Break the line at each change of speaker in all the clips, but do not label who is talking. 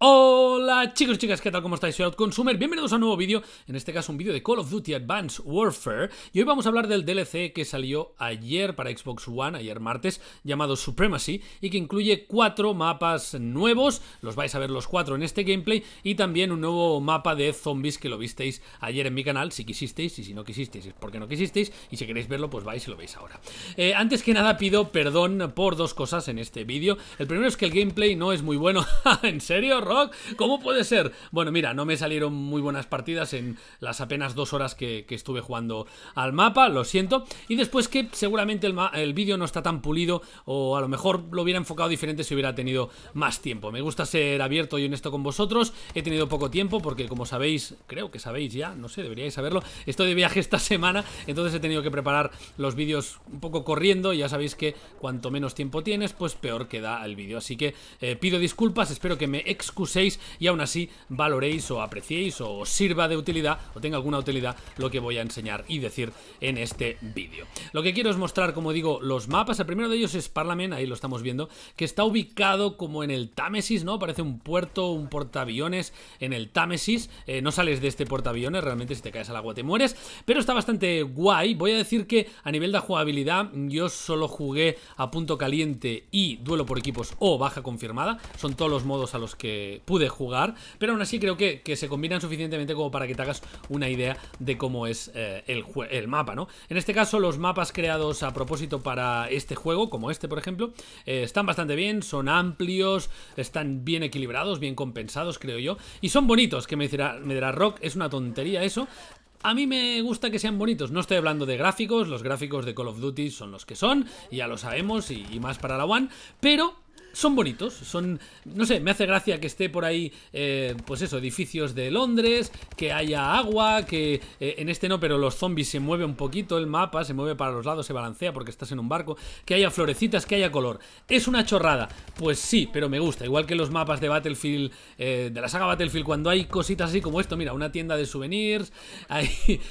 all oh, chicos y chicas, ¿qué tal? ¿Cómo estáis? Soy Outconsumer, bienvenidos a un nuevo vídeo, en este caso un vídeo de Call of Duty Advanced Warfare y hoy vamos a hablar del DLC que salió ayer para Xbox One, ayer martes, llamado Supremacy y que incluye cuatro mapas nuevos, los vais a ver los cuatro en este gameplay y también un nuevo mapa de zombies que lo visteis ayer en mi canal, si quisisteis y si no quisisteis es porque no quisisteis y si queréis verlo pues vais y lo veis ahora. Eh, antes que nada pido perdón por dos cosas en este vídeo, el primero es que el gameplay no es muy bueno, ¿en serio Rock? ¿Cómo puede ser. Bueno, mira, no me salieron muy buenas partidas en las apenas dos horas que, estuve jugando al mapa, lo siento. Y después que seguramente el, vídeo no está tan pulido o a lo mejor lo hubiera enfocado diferente si hubiera tenido más tiempo. Me gusta ser abierto y honesto con vosotros. He tenido poco tiempo porque como sabéis, creo que sabéis ya, no sé, deberíais saberlo, estoy de viaje esta semana, entonces he tenido que preparar los vídeos un poco corriendo y ya sabéis que cuanto menos tiempo tienes, pues peor queda el vídeo. Así que eh, pido disculpas, espero que me excuséis y aún así valoréis o apreciéis o sirva de utilidad o tenga alguna utilidad lo que voy a enseñar y decir en este vídeo. Lo que quiero es mostrar, como digo, los mapas. El primero de ellos es Parlament ahí lo estamos viendo, que está ubicado como en el Támesis, ¿no? Parece un puerto, un portaaviones en el Támesis. Eh, no sales de este portaaviones, realmente si te caes al agua te mueres, pero está bastante guay. Voy a decir que a nivel de jugabilidad yo solo jugué a punto caliente y duelo por equipos o baja confirmada. Son todos los modos a los que pude jugar pero aún así creo que, se combinan suficientemente como para que te hagas una idea de cómo es eh, el, el, mapa, ¿no? En este caso, los mapas creados a propósito para este juego, como este, por ejemplo, eh, están bastante bien, son amplios, están bien equilibrados, bien compensados, creo yo, y son bonitos, que me dirá, Rock, es una tontería eso, a mí me gusta que sean bonitos, no estoy hablando de gráficos, los gráficos de Call of Duty son los que son, ya lo sabemos, y, y, más para la One, pero son bonitos, son, no sé, me hace gracia que esté por ahí, eh, pues eso, edificios de Londres, que haya agua, que eh, en este no, pero los zombies se mueve un poquito el mapa, se mueve para los lados, se balancea porque estás en un barco, que haya florecitas, que haya color. ¿Es una chorrada? Pues sí, pero me gusta, igual que los mapas de Battlefield, eh, de la saga Battlefield, cuando hay cositas así como esto, mira, una tienda de souvenirs, hay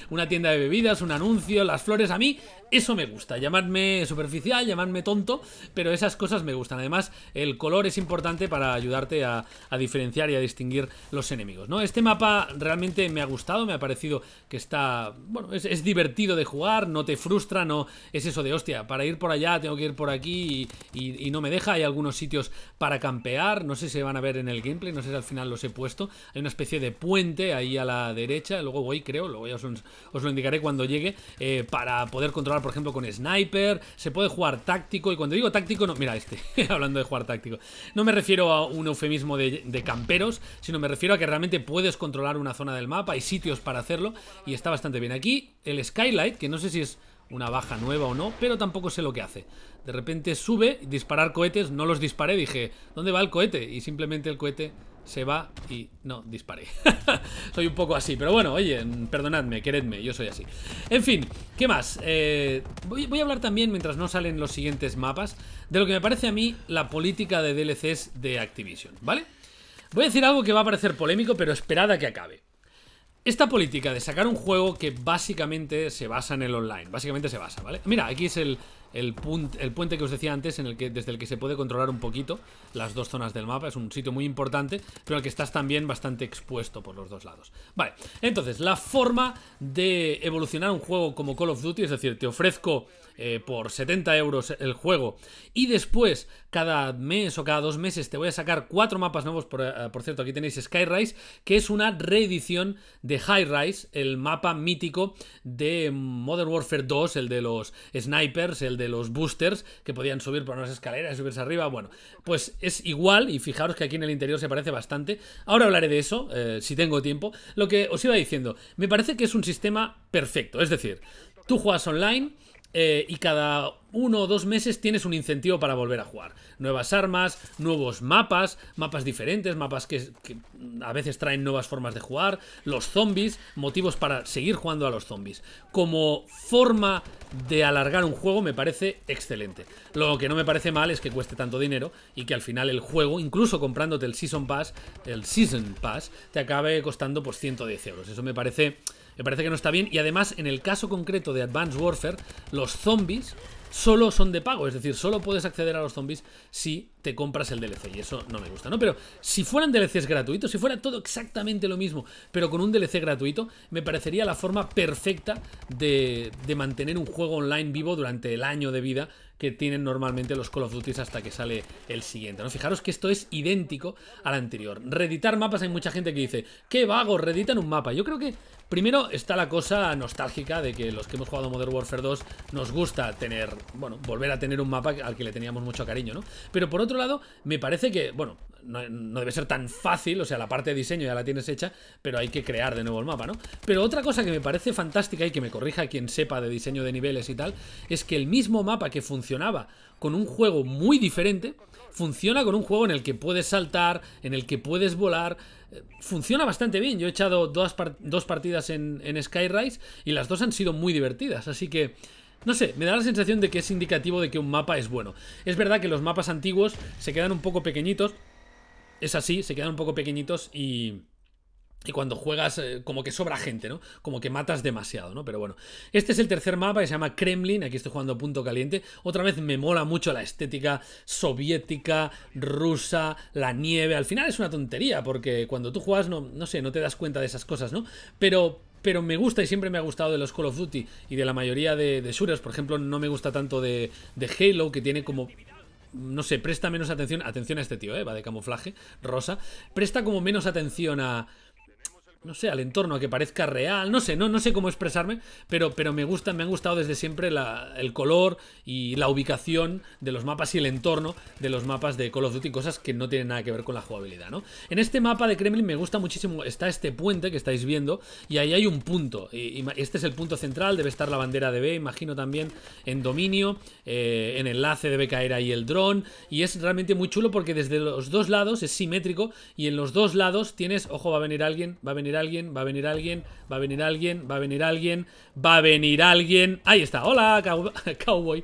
una tienda de bebidas, un anuncio, las flores, a mí eso me gusta, Llamarme superficial, llamarme tonto, pero esas cosas me gustan. Además, el color es importante para ayudarte a, diferenciar y a distinguir los enemigos. ¿no? Este mapa realmente me ha gustado, me ha parecido que está, bueno, es, divertido de jugar, no te frustra, no es eso de hostia, para ir por allá tengo que ir por aquí y, no me deja, hay algunos sitios para campear, no sé si van a ver en el gameplay, no sé si al final los he puesto, hay una especie de puente ahí a la derecha, luego voy creo, luego ya os, lo indicaré cuando llegue, eh, para poder controlar por ejemplo con sniper, se puede jugar táctico y cuando digo táctico no, mira este, hablando de jugar táctico. No me refiero a un eufemismo de, de, camperos, sino me refiero a que realmente puedes controlar una zona del mapa, hay sitios para hacerlo y está bastante bien. Aquí el Skylight, que no sé si es una baja nueva o no, pero tampoco sé lo que hace. De repente sube, disparar cohetes, no los disparé, dije, ¿dónde va el cohete? Y simplemente el cohete se va y no disparé. soy un poco así, pero bueno, oye, perdonadme, queredme, yo soy así. En fin, ¿qué más? Eh, voy, voy, a hablar también, mientras no salen los siguientes mapas, de lo que me parece a mí la política de DLCs de Activision, ¿vale? Voy a decir algo que va a parecer polémico, pero esperada que acabe. Esta política de sacar un juego que básicamente se basa en el online, básicamente se basa, ¿vale? Mira, aquí es el, el, el, puente que os decía antes, en el que, desde el que se puede controlar un poquito las dos zonas del mapa. Es un sitio muy importante, pero al que estás también bastante expuesto por los dos lados. Vale, entonces, la forma de evolucionar un juego como Call of Duty, es decir, te ofrezco eh, por 70 euros el juego y después, cada mes o cada dos meses, te voy a sacar cuatro mapas nuevos. Por, eh, por cierto, aquí tenéis Skyrise, que es una reedición de High Rise, el mapa mítico de Modern Warfare 2, el de los snipers, el de los boosters, que podían subir por unas escaleras y subirse arriba. Bueno, pues es igual, y fijaros que aquí en el interior se parece bastante. Ahora hablaré de eso, eh, si tengo tiempo. Lo que os iba diciendo, me parece que es un sistema perfecto. Es decir, tú juegas online eh, y cada uno o dos meses tienes un incentivo para volver a jugar. Nuevas armas, nuevos mapas, mapas diferentes, mapas que, a veces traen nuevas formas de jugar, los zombies, motivos para seguir jugando a los zombies. Como forma de alargar un juego me parece excelente. Lo que no me parece mal es que cueste tanto dinero y que al final el juego, incluso comprándote el Season Pass, el Season Pass, te acabe costando pues 110 euros. Eso me parece me parece que no está bien. Y además, en el caso concreto de Advanced Warfare, los zombies solo son de pago. Es decir, solo puedes acceder a los zombies si te compras el DLC. Y eso no me gusta, ¿no? Pero si fueran DLCs gratuitos, si fuera todo exactamente lo mismo, pero con un DLC gratuito, me parecería la forma perfecta de, de mantener un juego online vivo durante el año de vida que tienen normalmente los Call of Duty hasta que sale el siguiente. ¿no? Fijaros que esto es idéntico al anterior. Reeditar mapas, hay mucha gente que dice, qué vago, reditan un mapa. Yo creo que primero está la cosa nostálgica de que los que hemos jugado Modern Warfare 2 nos gusta tener, bueno, volver a tener un mapa al que le teníamos mucho cariño, ¿no? Pero por otro lado, me parece que, bueno, no, debe ser tan fácil, o sea, la parte de diseño ya la tienes hecha, pero hay que crear de nuevo el mapa, ¿no? Pero otra cosa que me parece fantástica y que me corrija quien sepa de diseño de niveles y tal, es que el mismo mapa que funcionaba con un juego muy diferente, funciona con un juego en el que puedes saltar, en el que puedes volar, eh, funciona bastante bien. Yo he echado dos, partidas en, en Skyrise y las dos han sido muy divertidas, así que... No sé, me da la sensación de que es indicativo de que un mapa es bueno. Es verdad que los mapas antiguos se quedan un poco pequeñitos es así, se quedan un poco pequeñitos y... Y cuando juegas, eh, como que sobra gente, ¿no? Como que matas demasiado, ¿no? Pero bueno. Este es el tercer mapa que se llama Kremlin. Aquí estoy jugando a punto caliente. Otra vez me mola mucho la estética soviética, rusa, la nieve. Al final es una tontería, porque cuando tú juegas, no, no sé, no te das cuenta de esas cosas, ¿no? Pero, pero me gusta y siempre me ha gustado de los Call of Duty y de la mayoría de, de Por ejemplo, no me gusta tanto de, de Halo, que tiene como no sé, presta menos atención, atención a este tío, ¿eh? va de camuflaje, rosa, presta como menos atención a, no sé, al entorno, a que parezca real, no sé, no, no sé cómo expresarme, pero, pero me gusta, me han gustado desde siempre el color y la ubicación de los mapas y el entorno de los mapas de Call of Duty, cosas que no tienen nada que ver con la jugabilidad, ¿no? En este mapa de Kremlin me gusta muchísimo, está este puente que estáis viendo y ahí hay un punto, y, este es el punto central, debe estar la bandera de B, imagino también en dominio, eh, en enlace debe caer ahí el dron, y es realmente muy chulo porque desde los dos lados es simétrico y en los dos lados tienes, ojo, va a venir alguien, va a venir venir alguien, va a venir alguien, va a venir alguien, va a venir alguien, va a venir alguien. Ahí está, hola, cowboy.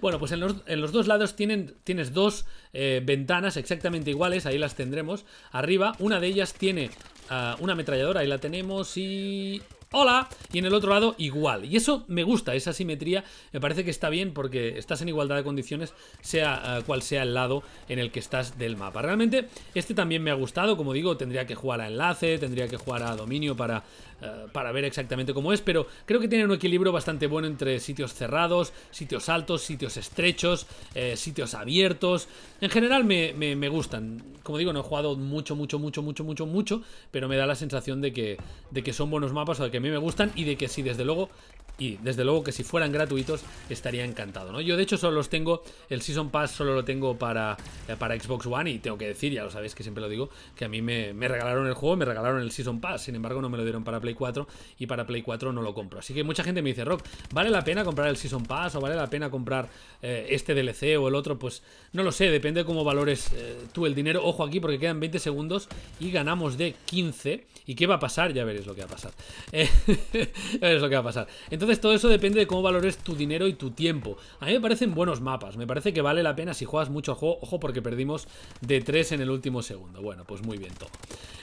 Bueno, pues en los, en los dos lados tienen, tienes dos eh, ventanas exactamente iguales, ahí las tendremos. Arriba, una de ellas tiene ah, una ametralladora, ahí la tenemos y hola, y en el otro lado igual. Y eso me gusta, esa simetría me parece que está bien porque estás en igualdad de condiciones, sea eh, cual sea el lado en el que estás del mapa. Realmente este también me ha gustado, como digo, tendría que jugar a enlace, tendría que jugar a dominio para, eh, para ver exactamente cómo es, pero creo que tiene un equilibrio bastante bueno entre sitios cerrados, sitios altos, sitios estrechos, eh, sitios abiertos. En general me, gustan. Como digo, no he jugado mucho, mucho, mucho, mucho, mucho, mucho, pero me da la sensación de que, de que son buenos mapas o de que mí me gustan y de que sí, desde luego y desde luego que si fueran gratuitos estaría encantado, ¿no? Yo de hecho solo los tengo, el Season Pass solo lo tengo para, eh, para Xbox One y tengo que decir, ya lo sabéis que siempre lo digo, que a mí me, regalaron el juego, me regalaron el Season Pass, sin embargo no me lo dieron para Play 4 y para Play 4 no lo compro. Así que mucha gente me dice, Rock, ¿vale la pena comprar el Season Pass o vale la pena comprar eh, este DLC o el otro? Pues no lo sé, depende de cómo valores eh, tú el dinero. Ojo aquí porque quedan 20 segundos y ganamos de 15. ¿Y qué va a pasar? Ya veréis lo que va a pasar. Eh, es lo que va a pasar. Entonces todo eso depende de cómo valores tu dinero y tu tiempo. A mí me parecen buenos mapas, me parece que vale la pena si juegas mucho juego, ojo porque perdimos de 3 en el último segundo. Bueno, pues muy bien todo.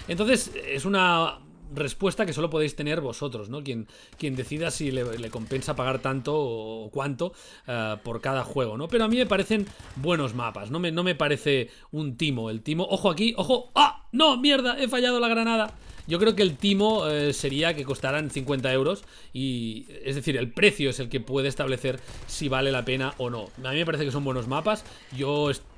Entonces es una respuesta que solo podéis tener vosotros, ¿no? Quien, decida si le, compensa pagar tanto o cuánto eh, por cada juego, ¿no? Pero a mí me parecen buenos mapas, no me, no me parece un timo. El timo, ojo aquí, ojo, ¡ah! ¡No, mierda! He fallado la granada. Yo creo que el timo eh, sería que costaran 50 euros y es decir, el precio es el que puede establecer si vale la pena o no. A mí me parece que son buenos mapas. Yo estoy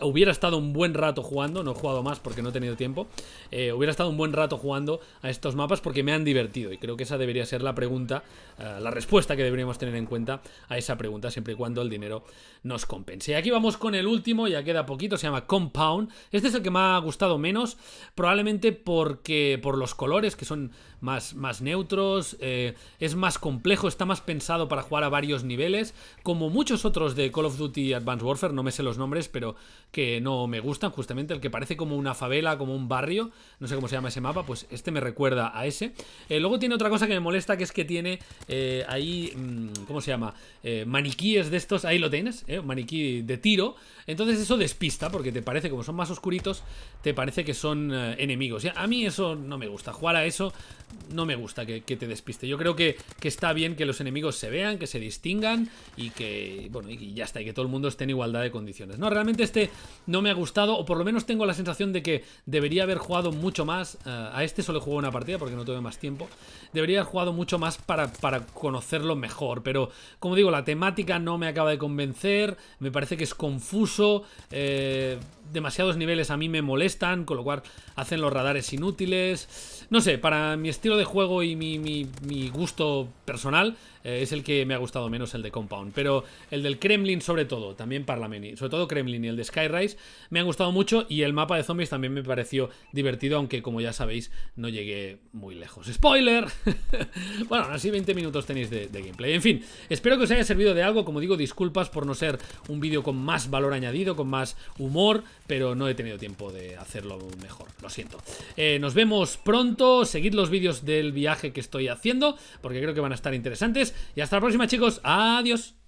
hubiera estado un buen rato jugando, no he jugado más porque no he tenido tiempo, eh, hubiera estado un buen rato jugando a estos mapas porque me han divertido y creo que esa debería ser la pregunta, eh, la respuesta que deberíamos tener en cuenta a esa pregunta siempre y cuando el dinero nos compense. Y aquí vamos con el último, ya queda poquito, se llama Compound. Este es el que me ha gustado menos, probablemente porque por los colores que son más, más neutros, eh, es más complejo, está más pensado para jugar a varios niveles, como muchos otros de Call of Duty Advanced Warfare, no me sé los nombres, pero que no me gustan, justamente el que parece como una favela, como un barrio, no sé cómo se llama ese mapa, pues este me recuerda a ese. Eh, luego tiene otra cosa que me molesta, que es que tiene eh, ahí, mm, ¿cómo se llama? Eh, maniquíes de estos, ahí lo tienes, maniquí de tiro. Entonces eso despista, porque te parece, como son más oscuritos, te parece que son enemigos. a mí eso no me gusta, jugar a eso no me gusta que, te despiste. Yo creo que, que, está bien que los enemigos se vean, que se distingan y que, bueno, y ya está, y que todo el mundo esté en igualdad de condiciones. No, realmente este no me ha gustado, o por lo menos tengo la sensación de que debería haber jugado mucho más. Eh, a este solo jugado una partida porque no tuve más tiempo. Debería haber jugado mucho más para, conocerlo mejor. Pero, como digo, la temática no me acaba de convencer. Me parece que es confuso. Eh, demasiados niveles a mí me molestan, con lo cual hacen los radares inútiles. No sé, para mi estilo de juego y mi gusto personal, eh, es el que me ha gustado menos el de Compound. Pero el del Kremlin, sobre todo, también mini, Sobre todo Kremlin y el de Skyrise me han gustado mucho. Y el mapa de zombies también me pareció divertido, aunque como ya sabéis, no llegué muy lejos. ¡Spoiler! bueno, así 20 minutos tenéis de, gameplay. En fin, espero que os haya servido de algo. Como digo, disculpas por no ser un vídeo con más valor añadido, con más humor, pero no he tenido tiempo de hacerlo mejor. Lo siento. Eh, nos vemos pronto. Seguid los vídeos del viaje que estoy haciendo, porque creo que van a estar interesantes. Y hasta la próxima, chicos. Adiós.